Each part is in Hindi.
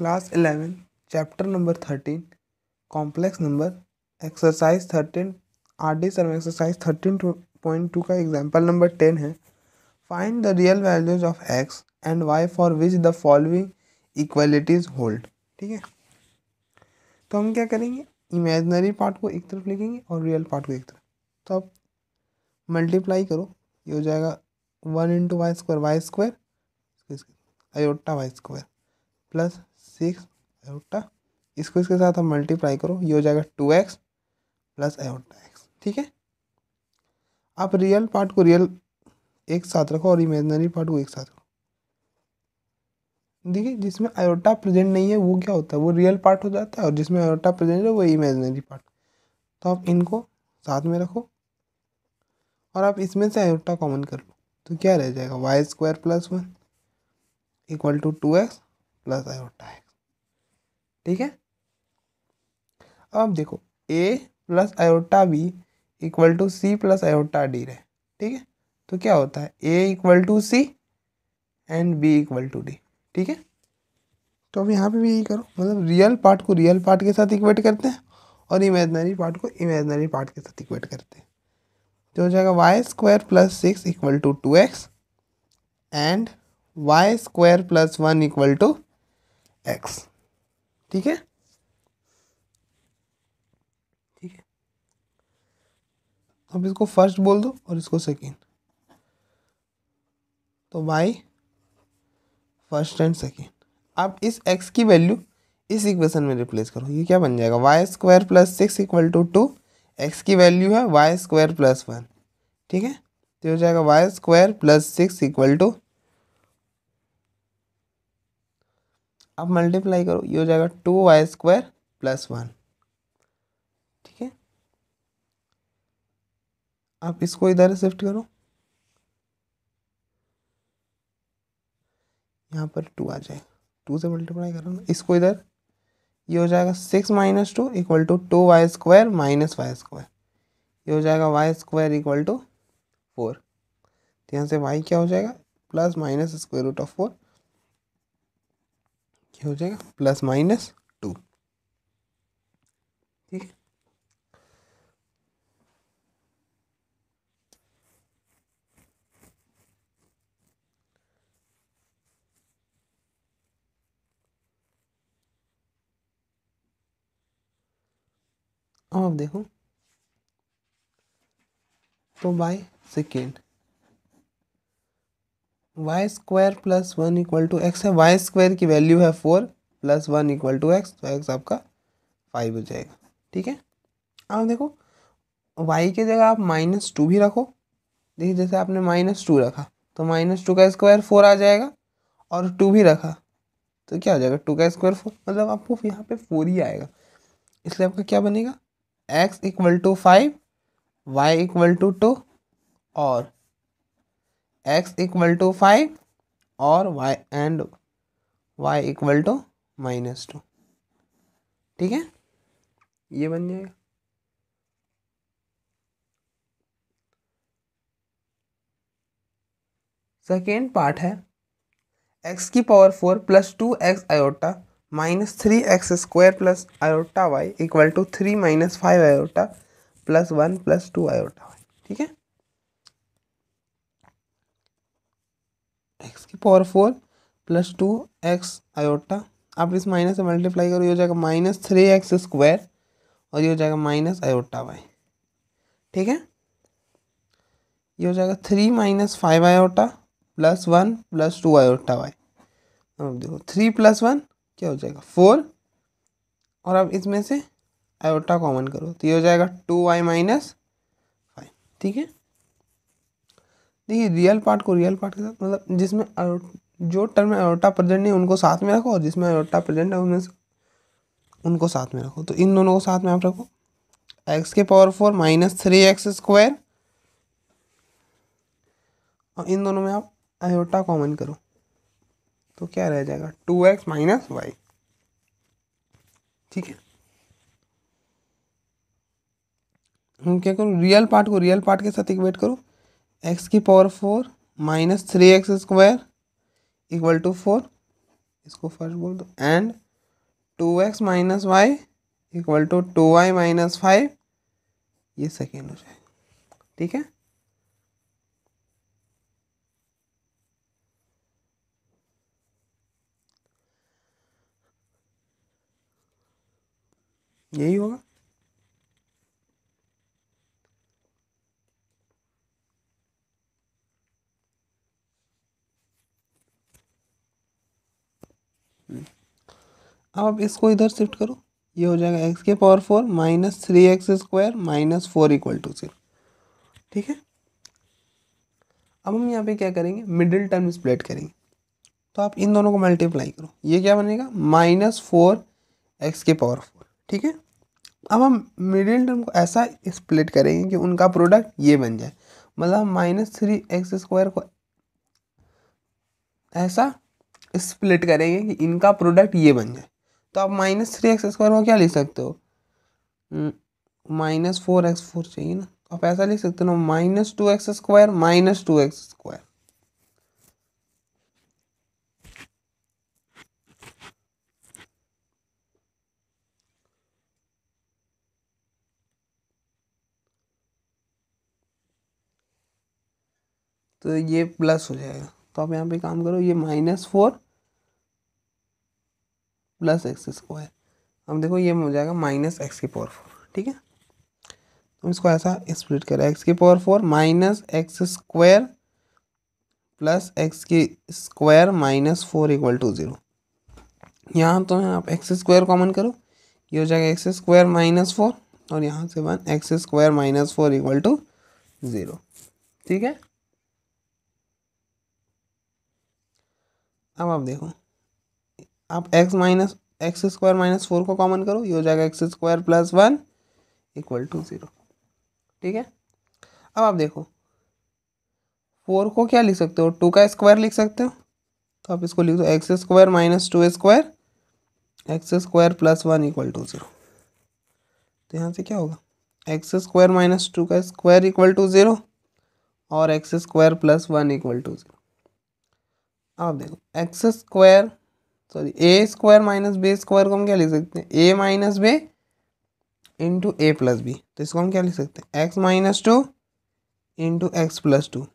class eleven chapter number thirteen complex number exercise thirteen R D sir exercise thirteen point two का एग्जाम्पल नंबर टेन है find the real values of x and y for which the following equalities hold ठीक है तो हम क्या करेंगे इमेजनरी पार्ट को एक तरफ लिखेंगे और रियल पार्ट को एक तरफ तो आप मल्टीप्लाई करो ये हो जाएगा one into y square y square iota y square plus six iota इसको इसके साथ हम मल्टीप्लाई करो ये हो जाएगा two x plus iota x ठीक है आप रियल पार्ट को रियल एक साथ रखो और इमेजनरी पार्ट को एक साथ रखो देखिए जिसमें आयोटा प्रेजेंट नहीं है वो क्या होता है वो रियल पार्ट हो जाता है और जिसमें आयोटा प्रेजेंट है वो इमेजनरी पार्ट तो आप इनको साथ में रखो और आप इसमें से आयोटा कॉमन कर लो तो क्या रह जाएगा y square plus one equal to two x plus iota x ठीक है अब देखो a plus iota b equal to c plus iota d रहे ठीक है तो क्या होता है a equal to c and b equal to d ठीक है तो अब यहाँ पे भी यही करो मतलब रियल पार्ट को रियल पार्ट के साथ इक्वेट करते हैं और इमेजनरी पार्ट को इमेजनरी पार्ट के साथ इक्वेट करते हैं तो हो जाएगा y square plus six equal to two x and y square plus one equal to x ठीक है ठीक है अब इसको फर्स्ट बोल दो और इसको सेकेंड तो वाई फर्स्ट एंड सेकेंड आप इस एक्स की वैल्यू इस इक्वेशन में रिप्लेस करो ये क्या बन जाएगा y square plus six equal to two x की वैल्यू है वाई स्क्वायर प्लस वन ठीक है तो हो जाएगा y square plus six equal to अब मल्टीप्लाई करो ये हो जाएगा two y square plus one ठीक है आप इसको इधर शिफ्ट करो यहाँ पर टू आ जाएगा टू से मल्टीप्लाई करो ना इसको इधर ये हो जाएगा six minus two equal to two y square minus y square ये हो जाएगा y square equal to four तो यहाँ से वाई क्या हो जाएगा plus minus square root of four क्या हो जाएगा प्लस माइनस टू ठीक है अब आप देखो तो by second y square plus one equal to x है वाई स्क्वायर की वैल्यू है four plus one equal to x तो एक्स आपका फाइव हो जाएगा ठीक है अब देखो वाई की जगह आप माइनस टू भी रखो देखिए जैसे आपने माइनस टू रखा तो माइनस टू का स्क्वायर फोर आ जाएगा और टू भी रखा तो क्या हो जाएगा टू का स्क्वायर फोर मतलब आपको यहाँ पे फोर ही आएगा इसलिए आपका क्या बनेगा x equal to five y equal to two और एक्स इक्वल टू फाइव और y and y equal to minus two ठीक है ये बन जाएगा सेकेंड पार्ट है एक्स की power four plus two x iota minus three x square plus iota y equal to three minus five iota plus one plus two iota y ठीक है एक्स की power four plus two x iota आप इस माइनस से मल्टीप्लाई करो ये हो जाएगा माइनस थ्री एक्स स्क्वायर और ये हो जाएगा माइनस आयोटा वाई ठीक है ये हो जाएगा three minus five iota plus one plus two iota y अब देखो थ्री प्लस वन क्या हो जाएगा फोर और अब इसमें से आयोटा कॉमन करो तो ये हो जाएगा टू वाई माइनस फाइव ठीक है देखिए रियल पार्ट को रियल पार्ट के साथ मतलब जिसमें जो टर्म एरोटा प्रेजेंट है उनको साथ में रखो और जिसमें एरोटा प्रेजेंट है उनमें उनको साथ में रखो तो इन दोनों को साथ में आप रखो एक्स के power four minus three x square और इन दोनों में आप एरोटा कॉमन करो तो क्या रह जाएगा टू एक्स माइनस वाई ठीक है हम क्या करूँ रियल पार्ट को रियल पार्ट के साथ इक्वेट करो एक्स की power four minus three x square equal to four इसको फर्स्ट बोल दो and two x minus y equal to two y minus five ये सेकेंड हो जाए ठीक है यही होगा अब आप इसको इधर शिफ्ट करो ये हो जाएगा एक्स के power four minus three x square minus four equal to zero ठीक है अब हम यहाँ पे क्या करेंगे मिडिल टर्म स्प्लिट करेंगे तो आप इन दोनों को मल्टीप्लाई करो ये क्या बनेगा माइनस फोर एक्स के पावर फोर ठीक है अब हम मिडिल टर्म को ऐसा स्प्लिट करेंगे कि उनका प्रोडक्ट ये बन जाए मतलब माइनस थ्री एक्स स्क्वायर को ऐसा स्प्लिट करेंगे कि इनका प्रोडक्ट ये बन जाए तो आप माइनस थ्री एक्स स्क्वायर को क्या लिख सकते हो hmm, minus four x four चाहिए ना तो आप ऐसा लिख सकते हो ना minus two x square minus two x square तो ये प्लस हो जाएगा तो आप यहाँ पे काम करो ये minus four plus x square अब देखो ये हो जाएगा माइनस एक्स की पावर फोर ठीक है तो इसको ऐसा स्प्लिट करें एक्स की power four minus x square plus x की square minus four equal to zero यहाँ तो आप एक्स स्क्वायर कॉमन करो ये हो जाएगा एक्स स्क्वायर माइनस फोर और यहाँ से one x square minus four equal to zero ठीक है अब आप देखो आप x minus x square minus four को कॉमन करो ये हो जाएगा x square plus one equal to zero ठीक है अब आप देखो फोर को क्या लिख सकते हो टू का स्क्वायर लिख सकते हो तो आप इसको लिख दो x square minus two square x square plus one equal to zero तो यहाँ से क्या होगा एक्स स्क्वायर माइनस टू का स्क्वायर इक्वल टू ज़ीरो और x square plus one equal to zero आप देखो x square sorry a square minus b square को हम क्या लिख सकते हैं a minus b into a plus b तो इसको हम क्या लिख सकते हैं x minus to into x plus two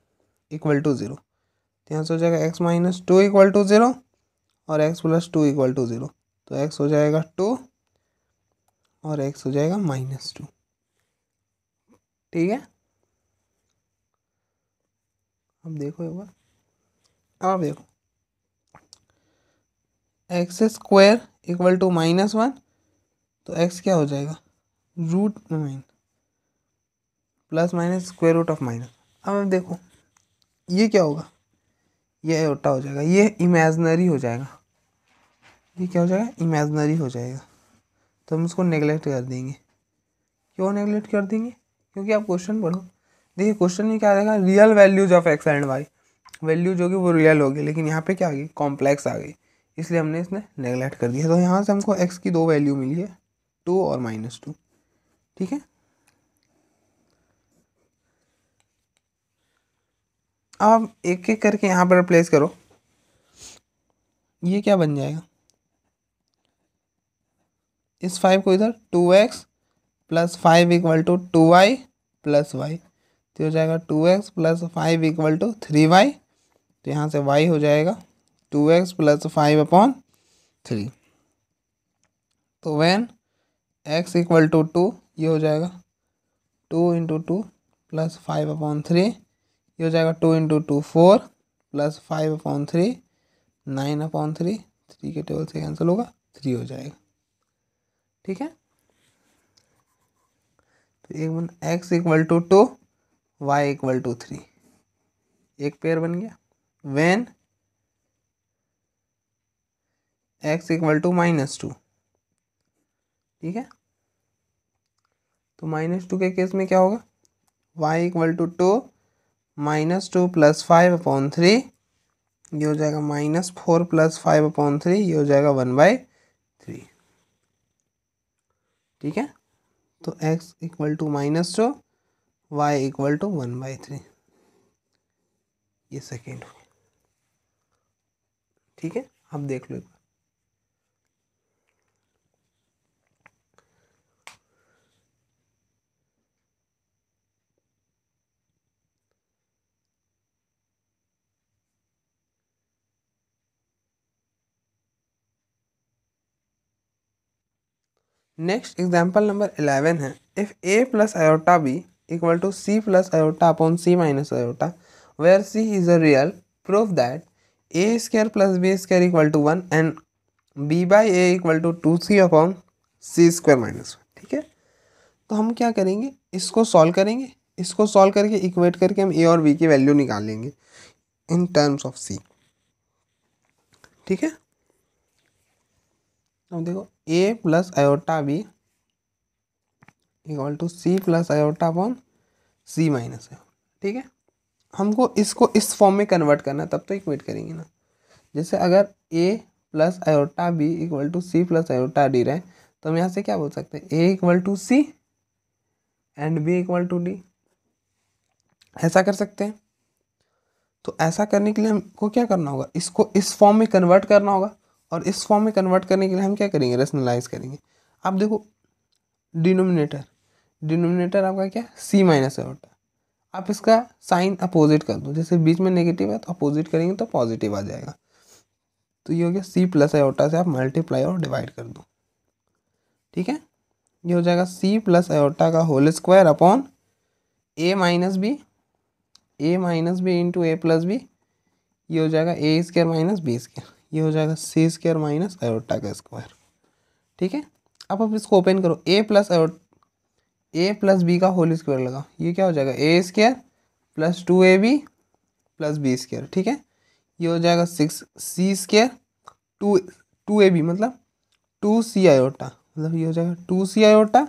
equal to zero तो यहाँ से हो जाएगा x minus two equal to zero और x plus two equal to zero तो एक्स हो जाएगा टू और एक्स हो जाएगा माइनस टू ठीक है अब देखो एक बार अब देखो x square equal to minus one तो एक्स क्या हो जाएगा root nine plus minus square root of minus अब अब देखो ये क्या होगा ये एटा हो जाएगा ये इमेजनरी हो जाएगा ये क्या हो जाएगा इमेजनरी हो जाएगा तो हम इसको नेगलेक्ट कर देंगे क्यों नेगलेक्ट कर देंगे क्योंकि आप क्वेश्चन पढ़ो देखिए क्वेश्चन में क्या आ जाएगा real values of x and y value जो कि वो रियल होगी लेकिन यहाँ पे क्या आ गई कॉम्प्लेक्स आ गई इसलिए हमने इसने नेगलेक्ट कर दिया तो यहाँ से हमको एक्स की दो वैल्यू मिली है टू और माइनस टू ठीक है अब आप एक एक करके यहाँ पर रिप्लेस करो ये क्या बन जाएगा इस फाइव को इधर two x plus five equal to two y plus y तो हो जाएगा two x plus five equal to three y तो यहाँ से वाई हो जाएगा two x plus five upon three तो when x equal to two ये हो जाएगा two into two plus five upon three ये हो जाएगा two into two four plus five upon three nine upon three three के टेबल से कैंसिल होगा थ्री हो जाएगा ठीक है तो एक बन x equal to two y equal to three एक पेयर बन गया when x equal to minus two ठीक है तो माइनस टू के केस में क्या होगा y equal to two minus two plus five upon three ये हो जाएगा minus four plus five upon three ये हो जाएगा वन बाई थ्री ठीक है तो x equal to minus two y equal to one by three ये सेकेंड हो ठीक है अब देख लो नेक्स्ट एग्जाम्पल नंबर इलेवन है if a plus iota b equal to c plus iota upon c minus iota where c is a real proof that a square plus b square equal to one and b by a equal to two c upon c square minus one ठीक है तो हम क्या करेंगे इसको सॉल्व करेंगे इसको सॉल्व करके इक्वेट करके हम ए और बी की वैल्यू निकालेंगे इन टर्म्स ऑफ सी ठीक है अब देखो a plus iota b equal to c plus iota upon c minus है ठीक है हमको इसको इस फॉर्म में कन्वर्ट करना है तब तो इक्वेट करेंगे ना जैसे अगर a plus iota b equal to c plus iota d रहे तो हम यहाँ से क्या बोल सकते हैं a equal to c and b equal to d ऐसा कर सकते हैं तो ऐसा करने के लिए हमको क्या करना होगा इसको इस फॉर्म में कन्वर्ट करना होगा और इस फॉर्म में कन्वर्ट करने के लिए हम क्या करेंगे रेशनलाइज करेंगे आप देखो डिनोमिनेटर डिनोमिनेटर आपका क्या सी माइनस है होता आप इसका साइन अपोजिट कर दो जैसे बीच में नेगेटिव है तो अपोजिट करेंगे तो पॉजिटिव आ जाएगा तो ये हो गया सी प्लस आयोटा से आप मल्टीप्लाई और डिवाइड कर दो ठीक है ये हो जाएगा सी प्लस आयोटा का whole square upon a minus b a minus b into a plus b ये हो जाएगा a square minus b square ये हो जाएगा सी स्क्वायर माइनस एरोटा का स्क्वायर ठीक है अब आप इसको ओपन करो a plus a plus B का होल स्क्वायर लगा ये क्या हो जाएगा a square plus two A B plus b square ठीक है ये हो जाएगा six c square two two ए बी मतलब टू सी आयोटा मतलब ये हो जाएगा टू सी आयोटा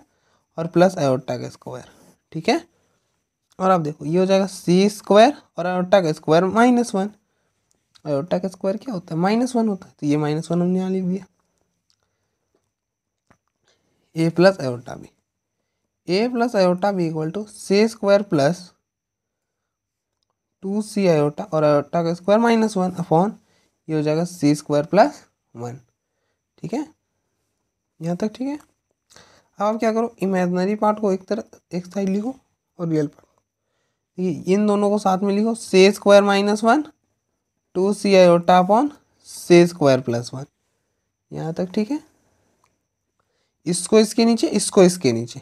और प्लस आयोटा का स्क्वायर ठीक है और आप देखो ये हो जाएगा सी स्क्वायर और आयोटा का स्क्वायर माइनस वन आयोटा का स्क्वायर क्या होता है माइनस वन होता है तो ये माइनस वन हमने यहाँ लिख दिया a plus iota b a plus iota b equal to c square plus two c iota और आयोटा का स्क्वायर माइनस वन अपॉन ये हो जाएगा सी स्क्वायर प्लस वन ठीक है यहाँ तक ठीक है अब आप क्या करो इमेजनरी पार्ट को एक तरह एक साइड लिखो और रियल पार्ट ये इन दोनों को साथ में लिखो c square minus one two c iota upon से स्क्वायर प्लस वन यहाँ तक ठीक है इसको इसके नीचे इसको इसके नीचे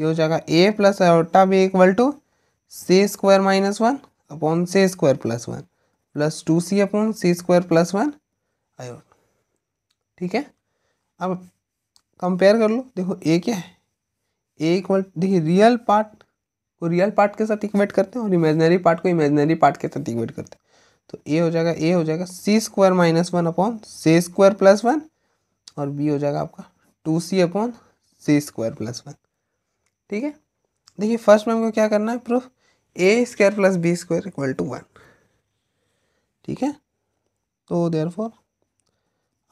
ये हो जाएगा a plus iota b equal to से स्क्वायर माइनस वन अपॉन से square plus one plus two c upon c square plus one iota ठीक है अब कंपेयर कर लो देखो ए क्या है ए इक्वल देखिए रियल पार्ट को रियल पार्ट के साथ इक्वेट करते हैं और इमेजनरी पार्ट को इमेजनरी पार्ट के साथ इक्वेट करते हैं तो ए हो जाएगा ए हो जाएगा c square minus one upon से स्क्वायर प्लस वन और बी हो जाएगा आपका two c upon c square plus one ठीक है देखिए फर्स्ट में हमको क्या करना है proof a square plus b square equal to one ठीक है तो देर फोर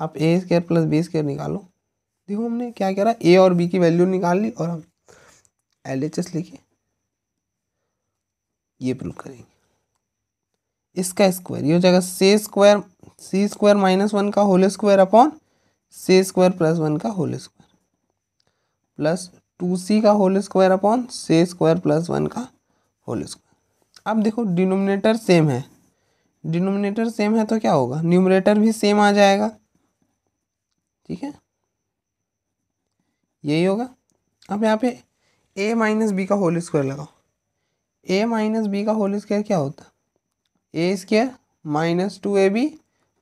आप a square plus b square निकालो देखो हमने क्या करा ए और बी की वैल्यू निकाल ली और हम एल एच एस लिखे ये प्रूफ करेंगे इसका स्क्वायर ये हो जाएगा c square c square minus one का होल स्क्वायर अपॉन से स्क्वायर प्लस वन का whole square plus two c का होल स्क्वायर अपॉन से स्क्वायर प्लस वन का होल स्क्वायर अब देखो डिनोमिनेटर सेम है डिनोमिनेटर सेम है तो क्या होगा न्यूमरेटर भी सेम आ जाएगा ठीक है यही होगा अब यहाँ पे ए माइनस बी का होल स्क्वायर लगाओ ए माइनस बी का होल स्क्वायर क्या होता a square minus two A B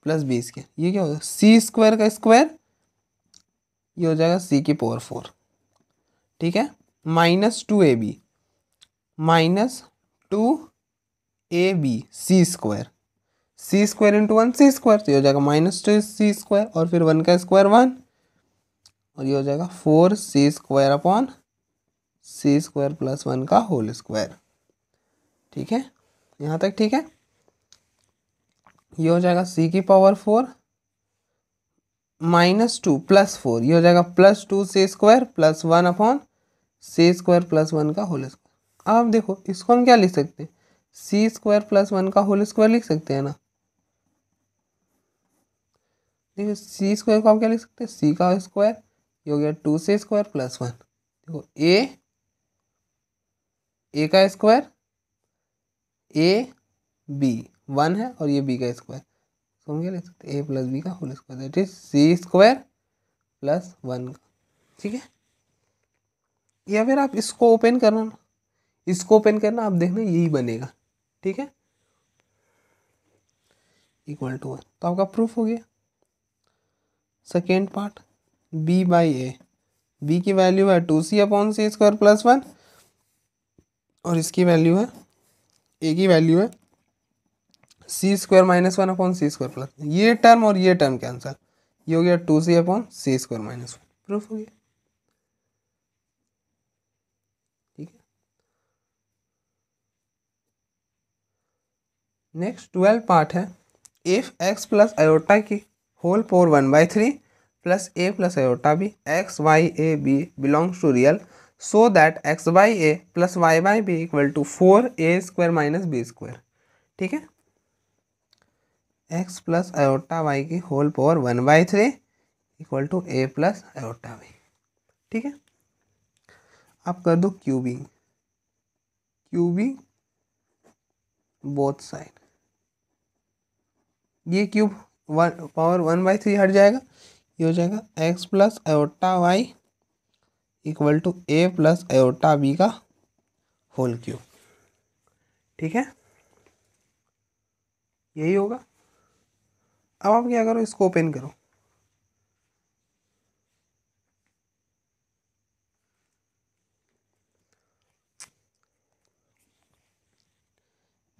plus b square ये क्या होगा सी स्क्वायर का स्क्वायर ये हो जाएगा सी की पावर फोर ठीक है माइनस टू ए बी माइनस टू ए b c square c square into one c square तो ये हो जाएगा माइनस टू सी स्क्वायर और फिर वन का स्क्वायर वन और ये हो जाएगा four c square upon c square plus one का होल स्क्वायर ठीक है यहाँ तक ठीक है ये हो जाएगा सी की power four minus two plus four ये हो जाएगा प्लस टू से स्क्वायर प्लस वन अपॉन से स्क्वायर प्लस वन का होल स्क्वायर आप देखो इसको हम क्या लिख सकते हैं सी स्क्वायर प्लस वन का होल स्क्वायर लिख सकते हैं ना देखो सी स्क्वायर को आप क्या लिख सकते हैं सी का स्क्वायर ये हो गया टू से स्क्वायर प्लस वन देखो ए ए का स्क्वायर ए बी वन है और ये बी का स्क्वायर तो हम ये लिख सकते ए प्लस बी का whole square that is c square plus one का ठीक है या फिर आप इसको ओपन करना इसको ओपन करना आप देखना यही बनेगा ठीक है इक्वल टू वन तो आपका प्रूफ हो गया second part b by a b की वैल्यू है two c upon c square plus one और इसकी वैल्यू है ए की वैल्यू है c square minus one upon c square plus ये टर्म और ये टर्म आंसर ये हो गया two c upon c square minus one proof हो गया ठीक है नेक्स्ट ट्वेल्व पार्ट है इफ एक्स प्लस आयोटा की whole power one by three plus a plus iota b x y a b belongs to real so that x by a plus y by b equal to four a square minus b square ठीक है एक्स प्लस अयोटा वाई की whole power one by three equal to a plus iota y ठीक है आप कर दो क्यूबिंग क्यूबिंग बोथ साइड ये cube one power one by three हट जाएगा ये हो जाएगा x plus iota y equal to a plus iota b का होल क्यूब ठीक है यही होगा अब आप क्या करो इसको ओपन करो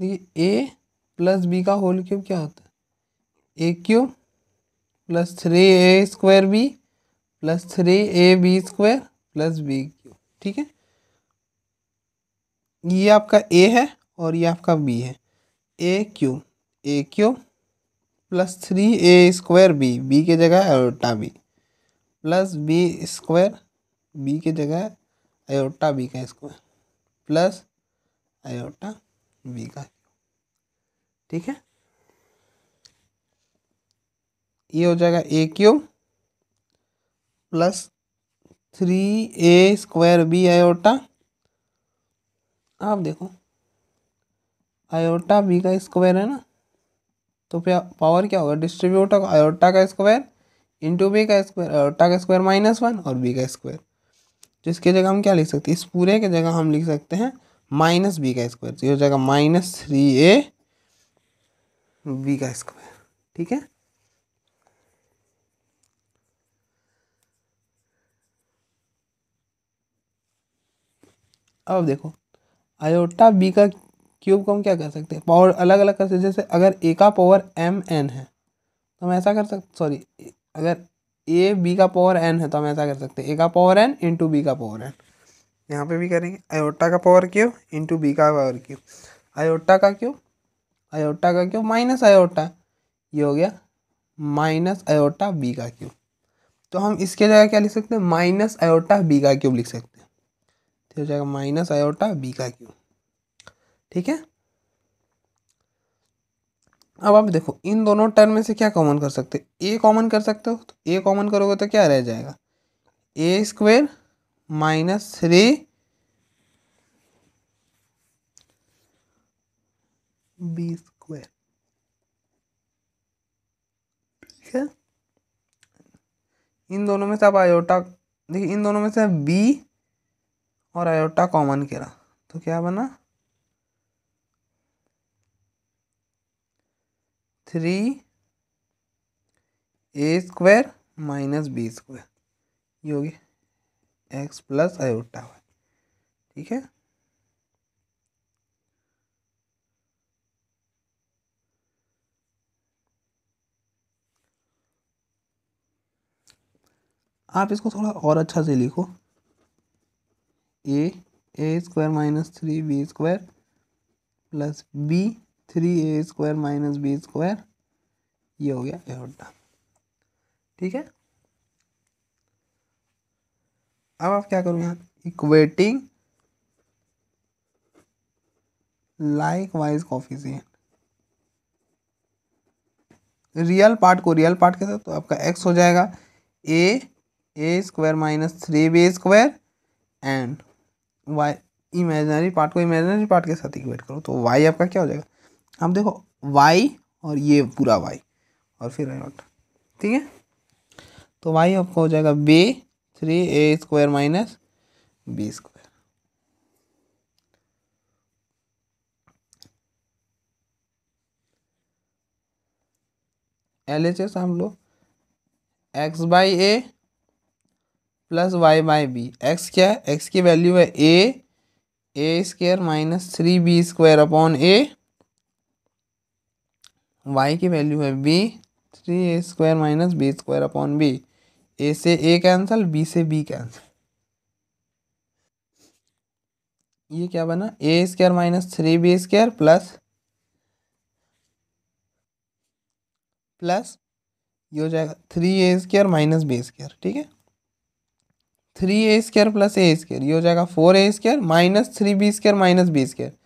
देखिए ए प्लस बी का होल क्यूब क्या होता है a cube plus three a square b plus three a b square plus b cube ठीक है ये आपका ए है और ये आपका बी है a cube a cube plus three a square b b के जगह iota b plus b square b के जगह आयोटा बी का स्क्वायर प्लस आयोटा बी का ठीक है ये हो जाएगा a cube plus three a square b iota आप देखो आयोटा बी का स्क्वायर है ना तो पावर क्या होगा डिस्ट्रीब्यूट ऑफ आयोटा का स्क्वायर इंटू बी का स्क्वायर आयोटा का स्क्वायर माइनस वन और बी का स्क्वायर तो इसकी जगह हम क्या लिख सकते हैं इस पूरे की जगह हम लिख सकते हैं माइनस बी का स्क्वायर ये हो जाएगा माइनस थ्री ए बी का स्क्वायर ठीक है अब देखो आयोटा बी का क्यूब को हम क्या कर सकते हैं पावर अलग अलग कर सकते जैसे अगर ए का पावर एम एन है तो हम ऐसा कर सकते सॉरी अगर ए बी का पावर एन है तो हम ऐसा कर सकते हैं ए का पावर एन इंटू बी का पावर एन यहाँ पे भी करेंगे आयोटा का पावर क्यों इंटू बी का पावर क्यों आयोटा का क्यों आयोटा का क्यों माइनस आयोटा ये हो गया माइनस आयोटा बी का क्यों तो हम इसके जगह क्या लिख सकते हैं माइनस आयोटा बी का क्यूब लिख सकते हैं तो हो जाएगा माइनस आयोटा बी का क्यूब ठीक है अब आप देखो इन दोनों टर्म में से क्या कॉमन कर सकते हो ए कॉमन कर सकते हो तो ए कॉमन करोगे तो क्या रह जाएगा a square minus three b square ठीक है इन दोनों में से आप आयोटा देखिए इन दोनों में से बी और आयोटा कॉमन करा तो क्या बना three a square minus b square ये हो गया एक्स प्लस आयोटा वाई ठीक है आप इसको थोड़ा और अच्छा से लिखो a a square minus three b square plus b three a square minus b square ये हो गया एयोटा ठीक है अब आप क्या करोगे यहाँ equating likewise coefficient real part को रियल पार्ट के साथ तो आपका एक्स हो जाएगा a a square minus three b square and y imaginary part को इमेजनरी पार्ट के साथ इक्वेट करो तो वाई आपका क्या हो जाएगा आप देखो वाई और ये पूरा वाई और फिर नॉट ठीक है तो वाई आपका हो जाएगा b three a square minus b square L H S हम लोग x by a plus y by b x क्या है एक्स की वैल्यू है a a square minus three b square upon a y की वैल्यू है b three a square minus b square upon b a से ए कैंसल बी से बी कैंसल ये क्या बना a square minus three b square plus plus ये हो जाएगा three a square minus b square ठीक है three a square plus a square ये हो जाएगा four a square minus three b square minus b square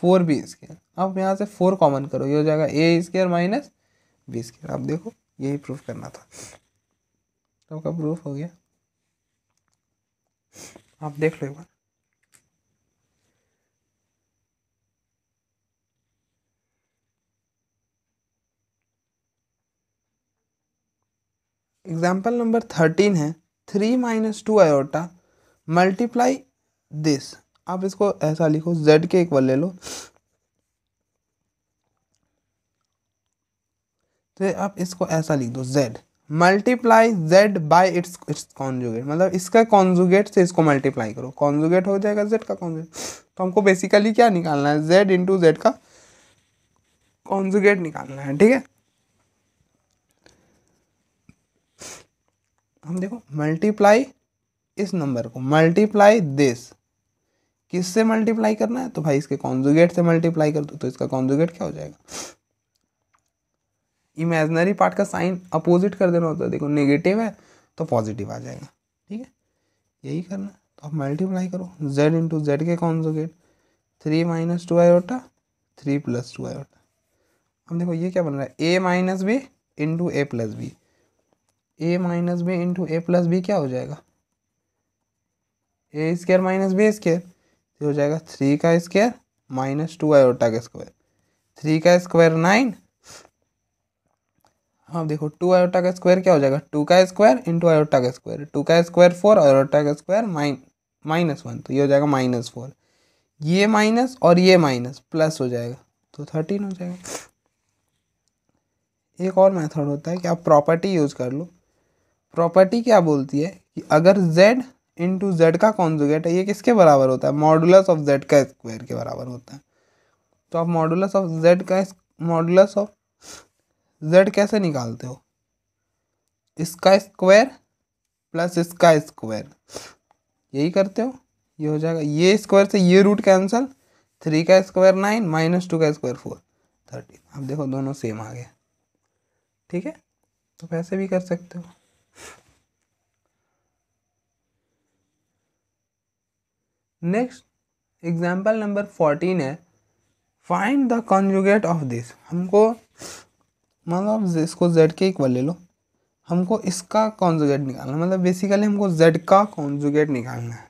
four b square आप यहाँ से फोर कॉमन करो ये हो जाएगा a square minus b square आप देखो यही प्रूफ करना था तो आपका प्रूफ हो गया आप देख लो एक बार एग्जाम्पल नंबर थर्टीन है three minus two iota multiply this आप इसको ऐसा लिखो जेड के इक्वल ले लो तो आप इसको ऐसा लिख दो z multiply z by its its conjugate मतलब इसका कॉन्जुगेट से इसको मल्टीप्लाई करो कॉन्जुगेट हो जाएगा z का कॉन्जुगेट तो हमको बेसिकली क्या निकालना है z इंटू जेड का कॉन्जुगेट निकालना है ठीक है हम देखो मल्टीप्लाई इस नंबर को मल्टीप्लाई दिस किससे मल्टीप्लाई करना है तो भाई इसके कॉन्जुगेट से मल्टीप्लाई कर दो तो इसका कॉन्जुगेट क्या हो जाएगा इमेजनरी पार्ट का साइन अपोजिट कर देना होता है देखो नेगेटिव है तो पॉजिटिव आ जाएगा ठीक है यही करना तो आप मल्टीप्लाई करो जेड इंटू जेड के conjugate three minus two iota three plus two ओटा अब देखो ये क्या बन रहा है a minus b into a plus b a minus b into a plus b क्या हो जाएगा a square minus b square ये हो जाएगा थ्री का square minus two iota का स्क्वायर थ्री का स्क्वायर नाइन हाँ देखो टू आयोटा का स्क्वायर क्या हो जाएगा टू का स्क्वायर इंटू आयोटा का स्क्वायर टू का स्क्वायर फोर आयोटा का स्क्वायर माइन माइनस वन तो ये हो जाएगा माइनस फोर ये माइनस और ये माइनस प्लस हो जाएगा तो थर्टीन हो जाएगा एक और मेथड होता है कि आप प्रॉपर्टी यूज़ कर लो प्रॉपर्टी क्या बोलती है कि अगर जेड इंटू जेड का कॉन्जुगेट है ये किसके बराबर होता है मॉडुलस ऑफ जेड का स्क्वायर के बराबर होता है तो आप मॉडुलस ऑफ जेड का मॉडुलस ऑफ जेड कैसे निकालते हो इसका स्क्वायर प्लस इसका स्क्वायर यही करते हो ये हो जाएगा ये स्क्वायर से ये रूट कैंसिल थ्री का स्क्वायर नाइन माइनस टू का स्क्वायर फोर थर्टीन अब देखो दोनों सेम आ गए ठीक है तो ऐसे भी कर सकते हो नेक्स्ट एग्जाम्पल नंबर फोर्टीन है find the conjugate of this हमको मान लो आप इसको जेड के इक्वल ले लो हमको इसका कॉन्जुगेट निकालना मतलब बेसिकली हमको जेड का कॉन्जुगेट निकालना है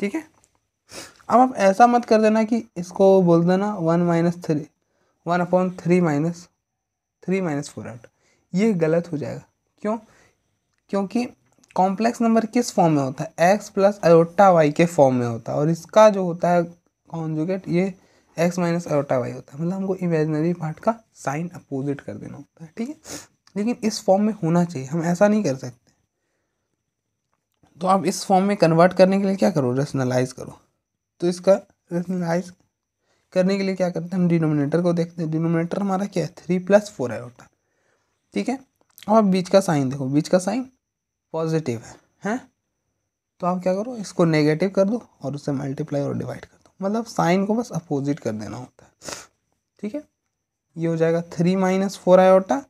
ठीक है अब आप ऐसा मत कर देना कि इसको बोल देना one minus three one upon three minus three minus four out ये गलत हो जाएगा क्यों क्योंकि कॉम्प्लेक्स नंबर किस फॉर्म में होता है एक्स प्लस अयोटा वाई के फॉर्म में होता है और इसका जो होता है कॉन्जुगेट ये एक्स माइनस अरोटा वाई होता है मतलब हमको इमेजनरी पार्ट का साइन अपोजिट कर देना होता है ठीक है लेकिन इस फॉर्म में होना चाहिए हम ऐसा नहीं कर सकते तो आप इस फॉर्म में कन्वर्ट करने के लिए क्या करो रेशनलाइज करो तो इसका रेशनलाइज करने के लिए क्या करते हैं हम डिनोमिनेटर को देखते हैं डिनोमिनेटर हमारा क्या है थ्री प्लस फोर अरोटा ठीक है अब आप बीच का साइन देखो बीच का साइन पॉजिटिव है हैं तो आप क्या करो इसको नेगेटिव कर दो और उससे मल्टीप्लाई और डिवाइड कर मतलब साइन को बस अपोजिट कर देना होता है ठीक है ये हो जाएगा थ्री माइनस फोर आयोटा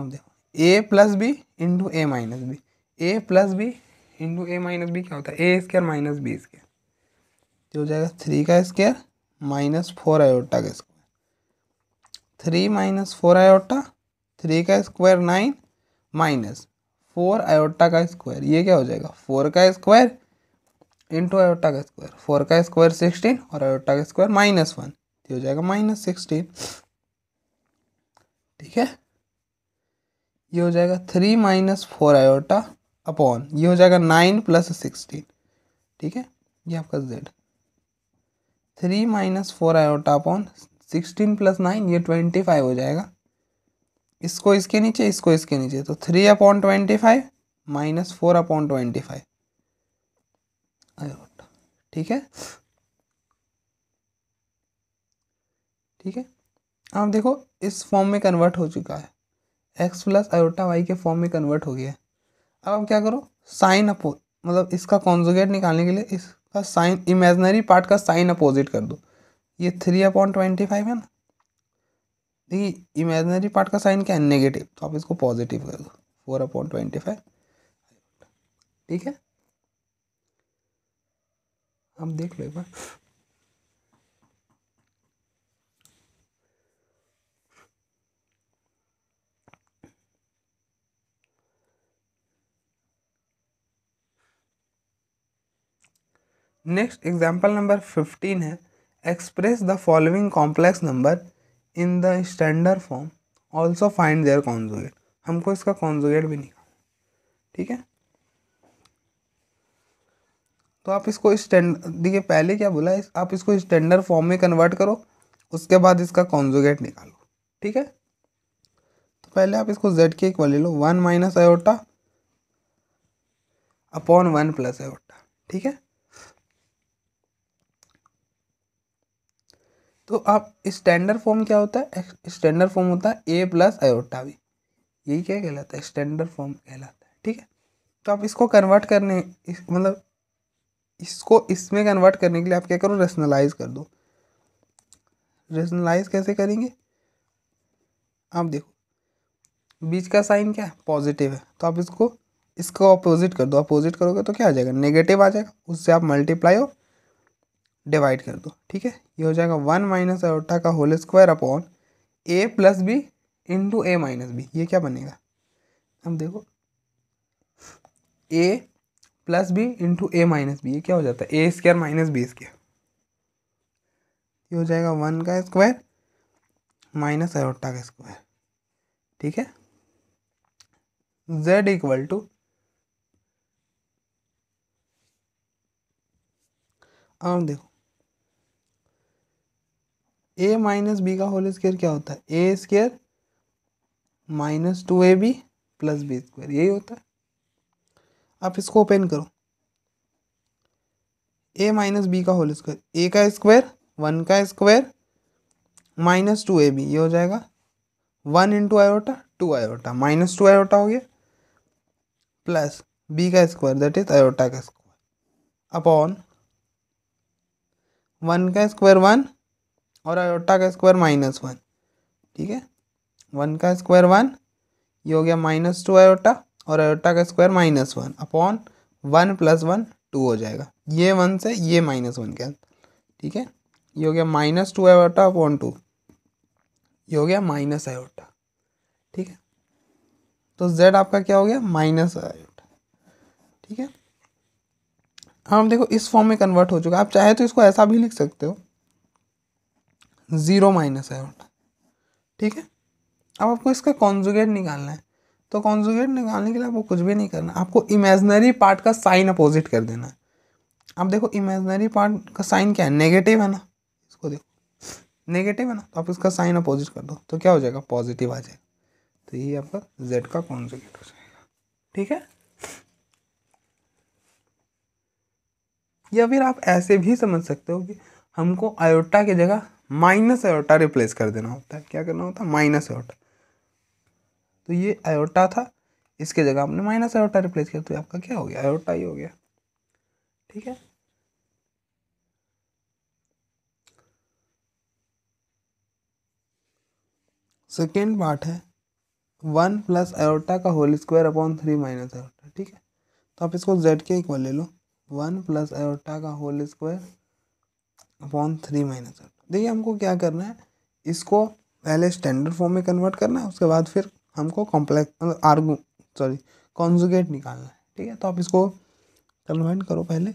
अब देखो a plus b into a minus b a plus b into a minus b क्या होता है a square minus b square तो हो जाएगा थ्री का स्क्वायर माइनस फोर आयोटा का square three minus four iota three का square nine minus four iota का स्क्वायर ये क्या हो जाएगा फोर का स्क्वायर इंटू आयोटा का स्क्वायर फोर का स्क्वायर सिक्सटीन और आयोटा का स्क्वायर माइनस वन हो जाएगा माइनस सिक्सटीन ठीक है ये हो जाएगा three minus four iota upon ये हो जाएगा नाइन प्लस सिक्सटीन ठीक है ये आपका z three minus four iota upon sixteen plus nine ये ट्वेंटी फाइव हो जाएगा इसको इसके नीचे इसको इसके नीचे तो three upon twenty five minus four upon twenty five iota ठीक है ठीक है आप देखो इस फॉर्म में कन्वर्ट हो चुका है एक्स प्लस आयोटा वाई के फॉर्म में कन्वर्ट हो गया है अब आप क्या करो साइन अपो मतलब इसका कॉन्जुगेट निकालने के लिए इसका साइन इमेजनरी पार्ट का साइन अपोजिट कर दो ये थ्री अपॉइंट ट्वेंटी फाइव है ना देखिए इमेजनरी पार्ट का साइन क्या है नेगेटिव तो आप इसको पॉजिटिव कर दो फोर अपॉइंट ट्वेंटी फाइव ठीक है आप देख लो एक बार नेक्स्ट एग्जाम्पल नंबर फिफ्टीन है express the following complex number in the standard form also find their conjugate हमको इसका कॉन्जुगेट भी निकालना ठीक है तो आप इसको स्टैंड देखिए पहले क्या बोला है आप इसको स्टैंडर्ड फॉर्म में कन्वर्ट करो उसके बाद इसका कॉन्जुगेट निकालो ठीक है तो पहले आप इसको जेड के इक्वल ले लो one minus iota upon one plus iota ठीक है तो आप स्टैंडर्ड फॉर्म क्या होता है स्टैंडर्ड फॉर्म होता है ए प्लस आयोटा भी यही क्या कहलाता है स्टैंडर्ड फॉर्म कहलाता है ठीक है तो आप इसको कन्वर्ट करने इस, मतलब इसको इसमें कन्वर्ट करने के लिए आप क्या करो रेशनलाइज कर दो रेशनलाइज कैसे करेंगे आप देखो बीच का साइन क्या है पॉजिटिव है तो आप इसको इसका अपोजिट कर दो अपोजिट करोगे तो क्या आ जाएगा नेगेटिव आ जाएगा उससे आप मल्टीप्लाई और डिवाइड कर दो ठीक है ये हो जाएगा वन माइनस अरोठा का whole square upon a plus b into a minus b ये क्या बनेगा अब देखो a plus b into a minus b ये क्या हो जाता है a square minus b square ये हो जाएगा वन का स्क्वायर माइनस अयोटा का स्क्वायर ठीक है जेड इक्वल टू अब देखो ए माइनस बी का होल स्क्वायर क्या होता है a square minus two A B plus b square यही होता है आप इसको ओपन करो ए माइनस बी का होल स्क्वायर ए का स्क्वायर वन का स्क्वायर माइनस टू ए बी ये हो जाएगा one into iota two iota minus two iota हो गया प्लस बी का स्क्वायर दैट इज आयोटा का स्क्वायर अपॉन वन का स्क्वायर वन और आयोटा का स्क्वायर माइनस वन ठीक है वन का स्क्वायर वन ये हो गया माइनस टू आयोटा और अयोटा का square minus one upon one plus one two हो जाएगा ये वन से ये माइनस वन के ठीक है ये हो गया minus two iota upon two ये हो गया माइनस अयोटा ठीक है तो जेड आपका क्या हो गया माइनस अयोटा ठीक है हम देखो इस फॉर्म में कन्वर्ट हो चुका आप चाहे तो इसको ऐसा भी लिख सकते हो ज़ीरो माइनस आयोटा ठीक है अब आपको इसका कॉन्जुगेट निकालना है तो कॉन्जुगेट निकालने के लिए आपको कुछ भी नहीं करना आपको इमेजनरी पार्ट का साइन अपोजिट कर देना है आप देखो इमेजनरी पार्ट का साइन क्या है नेगेटिव है ना इसको देखो नेगेटिव है ना तो आप इसका साइन अपोजिट कर दो तो क्या हो जाएगा पॉजिटिव आ जाएगा तो ये आपका जेड का कॉन्जुगेट हो जाएगा ठीक है या फिर आप ऐसे भी समझ सकते हो कि हमको आयोटा की जगह माइनस आयोटा रिप्लेस कर देना होता है क्या करना होता है माइनस आयोटा तो ये आयोटा था इसके जगह आपने माइनस आयोटा रिप्लेस किया तो आपका क्या हो गया आयोटा ही हो गया ठीक है सेकेंड पार्ट है वन प्लस आयोटा का whole square upon three minus iota ठीक है तो आप इसको जेड के इक्वल ले लो वन प्लस आयोटा का whole square upon three minus iota देखिए हमको क्या करना है इसको पहले स्टैंडर्ड फॉर्म में कन्वर्ट करना है उसके बाद फिर हमको कॉम्प्लेक्स मतलब आर्गू सॉरी कॉन्जुगेट निकालना है ठीक है तो आप इसको कन्वर्ट करो पहले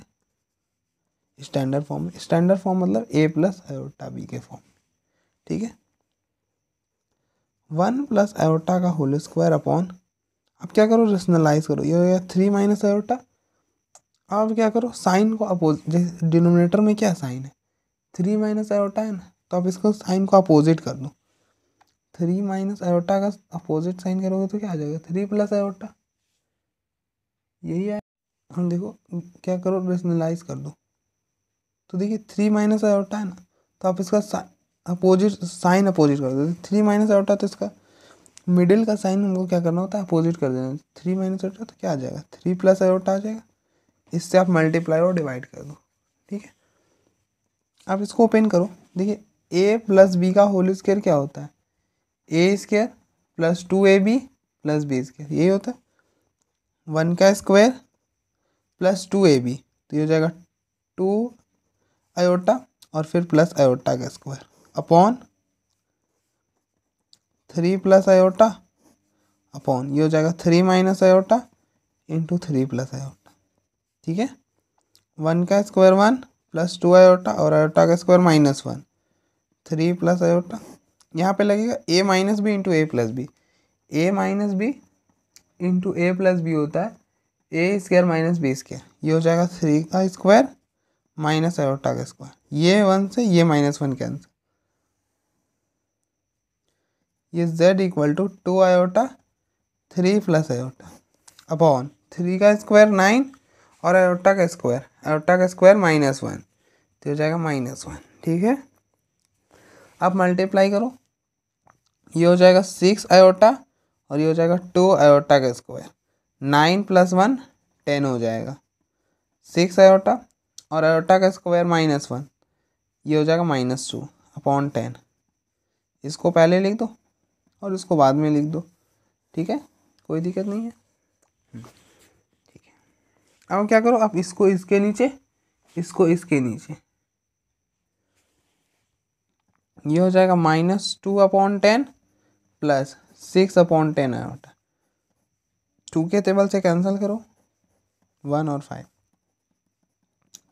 स्टैंडर्ड फॉर्म में स्टैंडर्ड फॉर्म मतलब ए प्लस एयोटा बी के फॉर्म में ठीक है वन प्लस एरोटा का होल स्क्वायर अपॉन अब क्या करो रेशनलाइज करो ये हो गया थ्री माइनस एरोटा अब क्या करो साइन को अपोजिट जैसे डिनोमिनेटर में क्या साइन है थ्री माइनस एरोटा है ना तो आप इसको साइन को अपोजिट कर दो थ्री माइनस आयोटा का अपोजिट साइन करोगे तो क्या आ जाएगा थ्री प्लस आयोटा यही है हम देखो क्या करो रेशनलाइज कर दो तो देखिए थ्री माइनस आयोटा है ना तो आप इसका अपोजिट साइन अपोजिट कर दो थ्री माइनस आयोटा तो इसका मिडिल का साइन हमको क्या करना होता है अपोजिट कर देना थ्री माइनस आयोटा तो क्या आ जाएगा थ्री प्लस आयोटा आ जाएगा इससे आप मल्टीप्लाई और डिवाइड कर दो ठीक है आप इसको ओपन करो देखिए ए प्लस बी का होल स्केयर क्या होता है A square plus two A B plus B square यही होता है वन का स्क्वायर प्लस टू ए बी तो ये हो जाएगा टू आयोटा और फिर प्लस आयोटा का square upon three plus iota upon ये हो जाएगा three minus iota into three plus iota ठीक है वन का square one plus two iota और आयोटा का square minus one three plus iota यहाँ पे लगेगा a minus b into a plus b a minus b into a plus b होता है a square minus b square ये हो जाएगा थ्री का स्क्वायर माइनस अयोटा का स्क्वायर ये वन से ये माइनस वन के आंसर ये z equal to two iota three plus iota upon three का स्क्वायर नाइन और अयोटा का स्क्वायर अयोटा का स्क्वायर माइनस वन तो हो जाएगा माइनस वन ठीक है आप मल्टीप्लाई करो ये हो जाएगा सिक्स आयोटा और ये हो जाएगा टू आयोटा का square nine plus one ten हो जाएगा सिक्स आयोटा और आयोटा का स्क्वायर माइनस वन ये हो जाएगा माइनस टू अपॉन टेन इसको पहले लिख दो और इसको बाद में लिख दो ठीक है कोई दिक्कत नहीं है ठीक है अब क्या करो आप इसको इसके नीचे इसको इसके नीचे ये हो जाएगा minus two upon ten plus six upon ten iota two के टेबल से कैंसिल करो वन और फाइव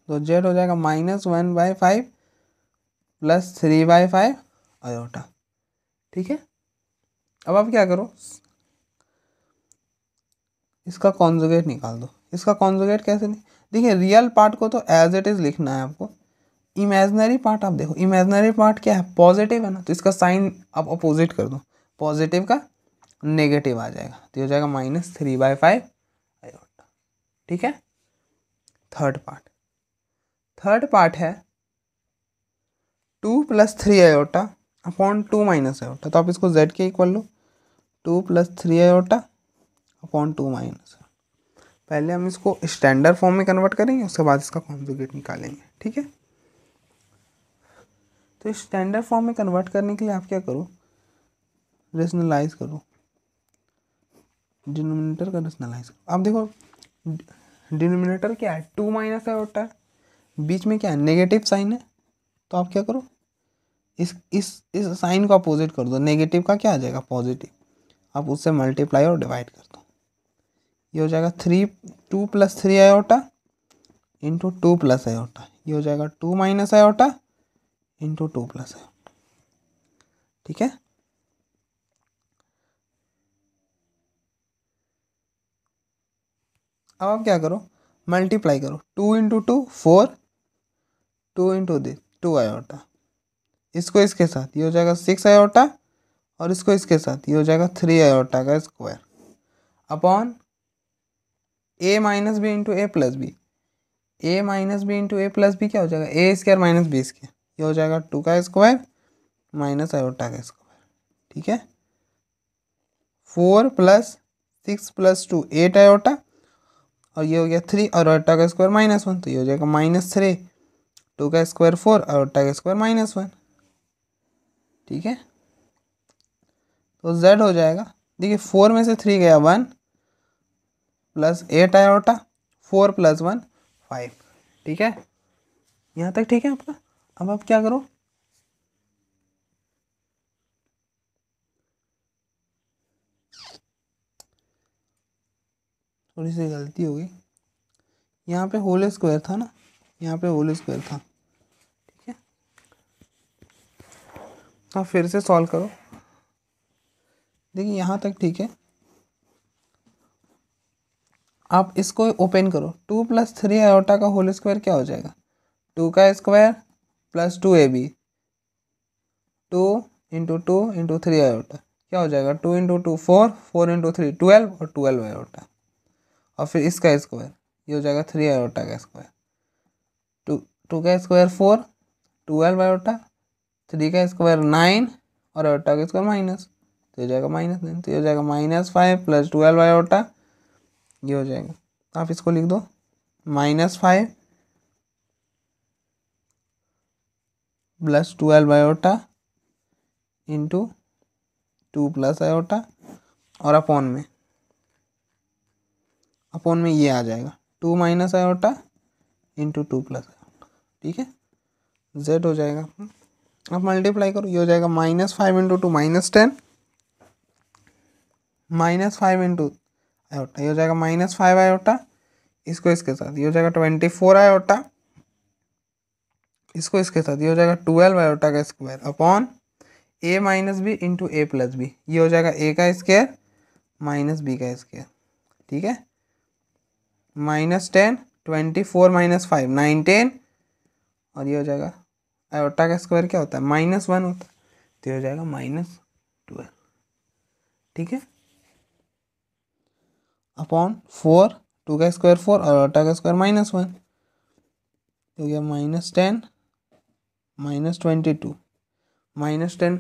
तो जेड हो जाएगा minus one by five plus three by five iota ठीक है अब आप क्या करो इसका कॉन्जुगेट निकाल दो इसका कॉन्जुगेट कैसे नहीं देखिए रियल पार्ट को तो एज इट इज़ लिखना है आपको इमेजनरी पार्ट आप देखो इमेजनरी पार्ट क्या है पॉजिटिव है ना तो इसका साइन आप अपोजिट कर दो पॉजिटिव का नेगेटिव आ जाएगा तो हो जाएगा minus three by five iota ठीक है थर्ड पार्ट थर्ड पार्ट है two plus three iota upon two minus iota तो आप इसको जेड के इक्वल लो two plus three iota upon two minus पहले हम इसको स्टैंडर्ड फॉर्म में कन्वर्ट करेंगे उसके बाद इसका कॉम्प्लिकेट निकालेंगे ठीक है तो स्टैंडर्ड फॉर्म में कन्वर्ट करने के लिए आप क्या करो रेशनलाइज करो डिनोमिनेटर का रेशनलाइज करो आप देखो डिनोमिनेटर क्या है टू माइनस है होता है बीच में क्या है नेगेटिव साइन है तो आप क्या करो इस इस इस साइन को अपोजिट कर दो नेगेटिव का क्या आ जाएगा पॉजिटिव आप उससे मल्टीप्लाई और डिवाइड कर दो ये हो जाएगा three two plus three iota into two plus आई ओटा ये हो जाएगा टू माइनस आई ओटा इंटू टू प्लस आई ठीक है अब आप क्या करो मल्टीप्लाई करो two into two four two into this two iota इसको इसके साथ ये हो जाएगा सिक्स आयोटा और इसको इसके साथ ये हो जाएगा थ्री आयोटा का square upon a minus b into a plus b a minus b into a plus b क्या हो जाएगा a square minus b square ये हो जाएगा टू का स्क्वायर माइनस आयोटा का स्क्वायर ठीक है four plus six plus two eight iota और ये हो गया थ्री और अट्टा का स्क्वायर माइनस वन तो ये हो जाएगा माइनस थ्री टू का स्क्वायर फोर और अट्टा का स्क्वायर माइनस वन ठीक है तो जेड हो जाएगा देखिए फोर में से थ्री गया वन प्लस एट आया ओटा फोर प्लस वन फाइव ठीक है यहाँ तक ठीक है आपका अब आप क्या करो थोड़ी सी गलती होगी यहाँ पे होल स्क्वायर था ना यहाँ पे होल स्क्वायर था ठीक है हाँ फिर से सॉल्व करो देखिए यहाँ तक ठीक है आप इसको ओपन करो टू प्लस थ्री एरोटा का होल स्क्वायर क्या हो जाएगा टू का स्क्वायर प्लस टू ए b two into two into three iota क्या हो जाएगा two into two four four into three twelve और ट्वेल्व आयोटा और फिर इसका स्क्वायर ये हो जाएगा थ्री आयोटा का स्क्वायर टू टू का square four twelve iota three का स्क्वायर नाइन और आयोटा का स्क्वायर माइनस तो हो जाएगा माइनस नाइन तो ये हो जाएगा minus five plus twelve iota ये हो जाएगा आप इसको लिख दो minus five plus twelve iota into two plus iota और अपॉन में अपॉन में ये आ जाएगा two minus iota into two plus iota ठीक है जेड हो जाएगा अब मल्टीप्लाई करो ये हो जाएगा minus five into two minus ten minus five into iota ये हो जाएगा माइनस फाइव आयोटा इसको इसके साथ ये हो जाएगा ट्वेंटी फोर आयोटा इसको इसके साथ ये हो जाएगा ट्वेल्व आयोटा का square upon a minus b into a plus b ये हो जाएगा ए का स्क्वायर माइनस बी का स्क्वायर ठीक है minus ten twenty four minus five nineteen और ये हो जाएगा एटा का स्क्वायर क्या होता है माइनस वन होता है तो ये हो जाएगा माइनस ट्वेल्व ठीक है अपॉन फोर टू का स्क्वायर फोर और एवटा का स्क्वायर माइनस वन तो हो गया minus ten minus twenty two minus ten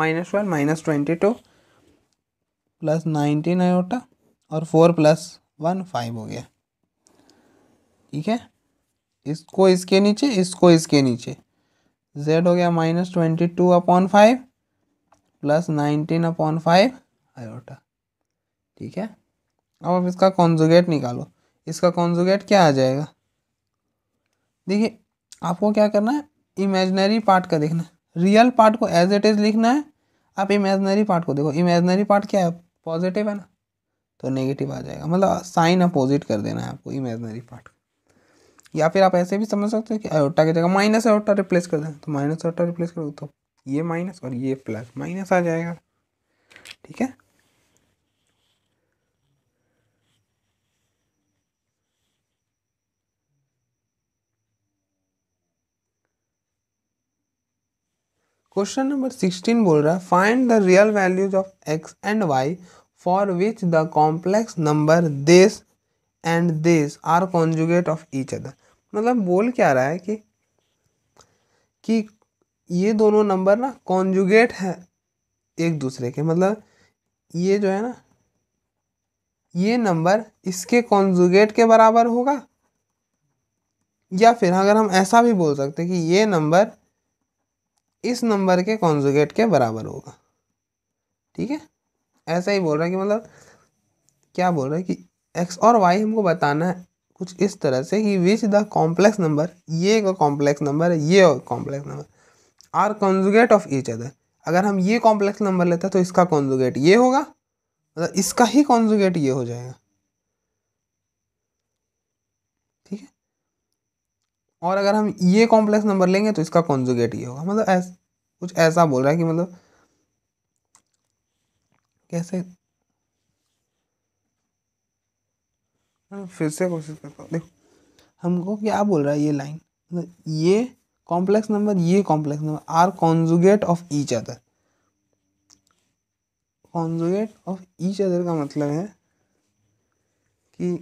minus one minus twenty two plus nineteen iota और फोर प्लस वन फाइव हो गया ठीक है इसको इसके नीचे इसको इसके नीचे जेड हो गया minus twenty two upon five plus nineteen upon five iota ठीक है अब आप इसका कॉन्जुगेट निकालो इसका कॉन्जुगेट क्या आ जाएगा देखिए आपको क्या करना है इमेजनरी पार्ट का देखना है रियल पार्ट को एज इट इज़ लिखना है आप इमेजनरी पार्ट को देखो इमेजनरी पार्ट क्या है पॉजिटिव है ना तो नेगेटिव आ जाएगा मतलब साइन अपोजिट कर देना है आपको इमेजनरी पार्ट या फिर आप ऐसे भी समझ सकते हो कि अयोटा की जगह माइनस अयोटा रिप्लेस कर दें तो माइनस अयोटा रिप्लेस करो तो ये माइनस और ये प्लस माइनस आ जाएगा ठीक है क्वेश्चन नंबर सिक्सटीन बोल रहा है find the real values of x and y for which the complex number this and this are conjugate of each other मतलब बोल क्या रहा है कि कि ये दोनों नंबर ना कॉन्जुगेट हैं एक दूसरे के मतलब ये जो है ना ये नंबर इसके कॉन्जुगेट के बराबर होगा या फिर अगर हम ऐसा भी बोल सकते हैं कि ये नंबर इस नंबर के कॉन्जुगेट के बराबर होगा ठीक है ऐसा ही बोल रहा है कि मतलब क्या बोल रहा है कि एक्स और वाई हमको बताना है कुछ इस तरह से ही विच द कॉम्प्लेक्स नंबर ये कॉम्प्लेक्स नंबर है ये complex number are conjugate of each other अगर हम ये कॉम्प्लेक्स नंबर लेते हैं तो इसका कॉन्जुगेट ये होगा मतलब इसका ही कॉन्जुगेट ये हो जाएगा ठीक है और अगर हम ये कॉम्प्लेक्स नंबर लेंगे तो इसका कॉन्जुगेट ये होगा मतलब ऐस, कुछ ऐसा बोल रहा है कि मतलब कैसे फिर से कोशिश करता हूँ देखो हमको क्या बोल रहा है ये लाइन मतलब ये कॉम्प्लेक्स नंबर ये complex number are conjugate of each other conjugate of each other का मतलब है कि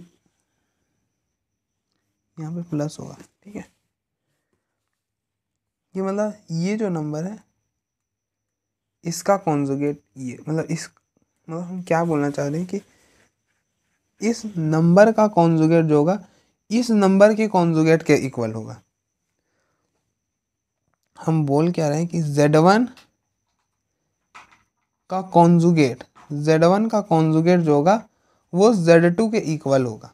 यहाँ पे प्लस होगा ठीक है ये मतलब ये जो नंबर है इसका कॉन्जुगेट ये मतलब इस मतलब हम क्या बोलना चाह रहे हैं कि इस नंबर का कॉन्जुगेट जो होगा इस नंबर के कॉन्जुगेट के इक्वल होगा हम बोल क्या रहे हैं कि जेड वन का कॉन्जुगेट Z1 का कॉन्जुगेट जो होगा वो जेड टू के इक्वल होगा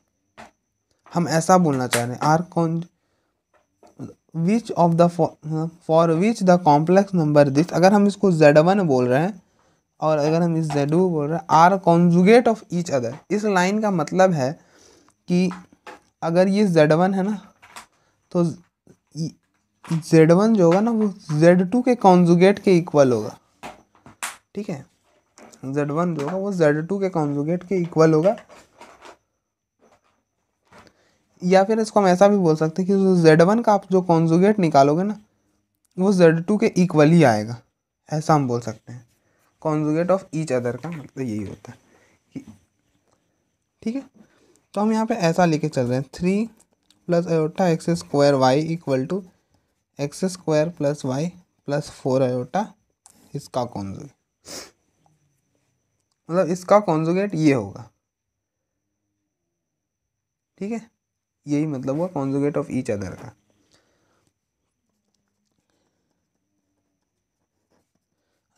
हम ऐसा बोलना चाह रहे हैं आर कॉन्ज which of the for which the complex number this अगर हम इसको जेड वन बोल रहे हैं और अगर हम इस जेड को बोल रहे हैं are conjugate of each other इस लाइन का मतलब है कि अगर ये जेड वन है ना तो जेड वन जो होगा ना वो जेड टू के कॉन्जुगेट के इक्वल होगा ठीक है जेड वन जो होगा वो जेड टू के कॉन्जुगेट के इक्वल होगा या फिर इसको हम ऐसा भी बोल सकते हैं कि जेड वन का आप जो कॉन्जुगेट निकालोगे ना वो जेड टू के इक्वल ही आएगा ऐसा हम बोल सकते हैं कॉन्जुगेट ऑफ ईच अदर का मतलब यही होता है ठीक है तो हम यहाँ पे ऐसा लेके चल रहे हैं three plus iota x square y equal to x square plus y plus four iota इसका कॉन्जुगेट मतलब इसका कॉन्जुगेट ये होगा ठीक है यही मतलब हुआ कॉन्जुगेट ऑफ ईच अदर का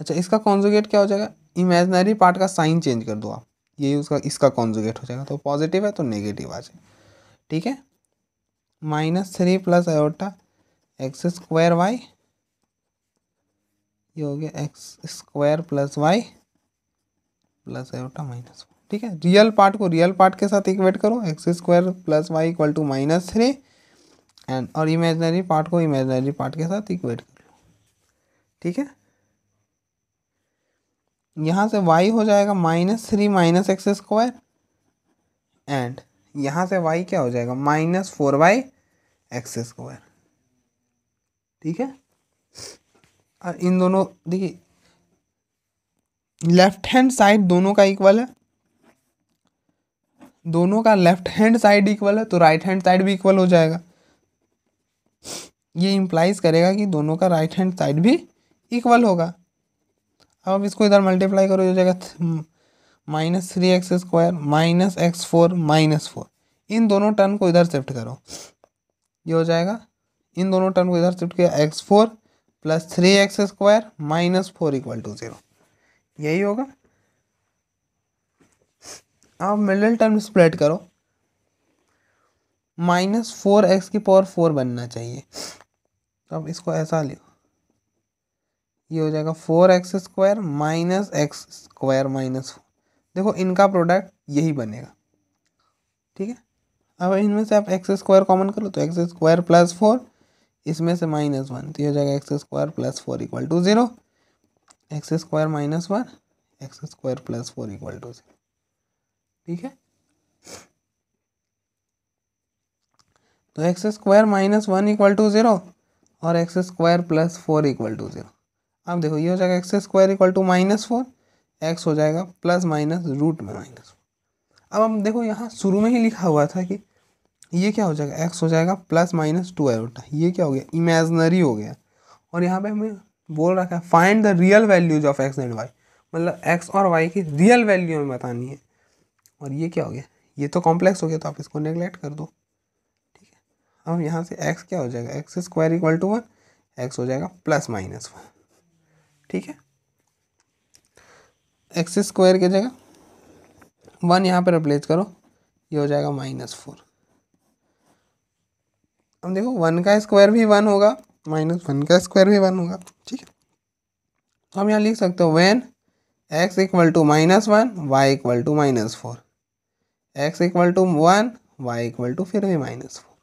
अच्छा इसका कॉन्जुगेट क्या हो जाएगा इमेजनरी पार्ट का साइन चेंज कर दो आप ये उसका इसका कॉन्जुगेट हो जाएगा तो पॉजिटिव है तो नेगेटिव आ जाएगा ठीक है minus three plus iota x square y ये हो गया x square plus y plus iota minus ठीक है रियल पार्ट को रियल पार्ट के साथ इक्वेट करो x square plus y equal to minus three and और इमेजनरी पार्ट को इमेजनरी पार्ट के साथ इक्वेट कर लो ठीक है यहाँ से वाई हो जाएगा minus three minus x square and यहाँ से वाई क्या हो जाएगा minus four by x square ठीक है और इन दोनों देखिए लेफ्ट हैंड साइड दोनों का इक्वल है दोनों का लेफ्ट हैंड साइड इक्वल है तो राइट हैंड साइड भी इक्वल हो जाएगा ये इम्प्लाइज करेगा कि दोनों का राइट हैंड साइड भी इक्वल होगा अब इसको इधर मल्टीप्लाई करो हो जाएगा minus three x square minus x four minus four इन दोनों टर्न को इधर शिफ्ट करो ये हो जाएगा इन दोनों टर्न को इधर शिफ्ट किया x four plus three x square minus four equal to zero यही होगा अब मिडिल टर्म स्प्लिट करो माइनस फोर एक्स की पावर फोर बनना चाहिए अब इसको ऐसा लिखो ये हो जाएगा four x square minus x square minus four देखो इनका प्रोडक्ट यही बनेगा ठीक है अब इनमें से आप एक्स स्क्वायर कॉमन कर लो तो एक्स स्क्वायर प्लस फोर इसमें से माइनस वन तो ये हो जाएगा x square plus four equal to zero x square minus one x square plus four equal to zero ठीक है तो x square minus one equal to zero और x square plus four equal to zero अब देखो ये हो जाएगा x square equal to minus four x हो जाएगा प्लस माइनस रूट में माइनस अब हम देखो यहाँ शुरू में ही लिखा हुआ था कि ये क्या हो जाएगा एक्स हो जाएगा प्लस माइनस टू एरोटा ये क्या हो गया इमेजनरी हो गया और यहाँ पे हमें बोल रखा है find the real values of x and y मतलब एक्स और वाई की रियल वैल्यू हमें बतानी है और ये क्या हो गया ये तो कॉम्प्लेक्स हो गया तो आप इसको नेग्लेक्ट कर दो ठीक है अब यहाँ से एक्स क्या हो जाएगा x square equal to one x हो जाएगा प्लस माइनस वन ठीक है एक्स स्क्वायर की जगह वन यहाँ पर रिप्लेस करो ये हो जाएगा माइनस फोर अब देखो वन का स्क्वायर भी वन होगा माइनस वन का स्क्वायर भी वन होगा ठीक है तो हम यहाँ लिख सकते हो when x equal to minus one y equal to minus four x equal to one y equal to फिर भी माइनस फोर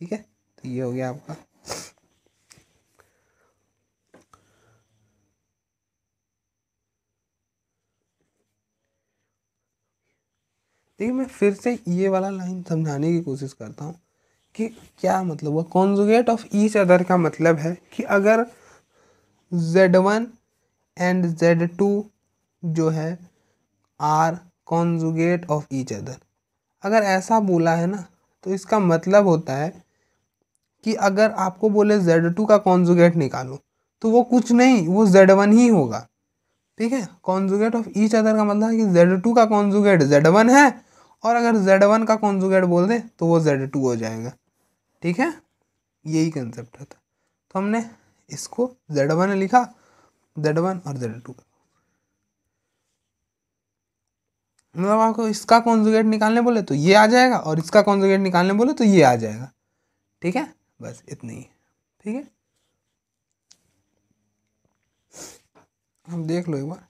ठीक है तो ये हो गया आपका देखिए मैं फिर से ये वाला लाइन समझाने की कोशिश करता हूँ कि क्या मतलब हुआ कॉन्जुगेट ऑफ ईच अदर का मतलब है कि अगर z one and z two जो है are conjugate of each other अगर ऐसा बोला है ना तो इसका मतलब होता है कि अगर आपको बोले जेड टू का कॉन्जुगेट निकालो तो वो कुछ नहीं वो जेड वन ही होगा ठीक है कॉन्जुगेट ऑफ ईच अदर का मतलब है कि जेड टू का कॉन्जुगेट जेड वन है और अगर जेड वन का कॉन्जुगेट बोल दें तो वो जेड टू हो जाएगा ठीक है यही कंसेप्ट होता तो हमने इसको जेड वन लिखा जेड वन और जेड टू मतलब आपको इसका कॉन्जुगेट निकालने बोले तो ये आ जाएगा और इसका कॉन्जुगेट निकालने बोले तो ये आ जाएगा ठीक है बस इतनी ही ठीक है हम देख लो एक बार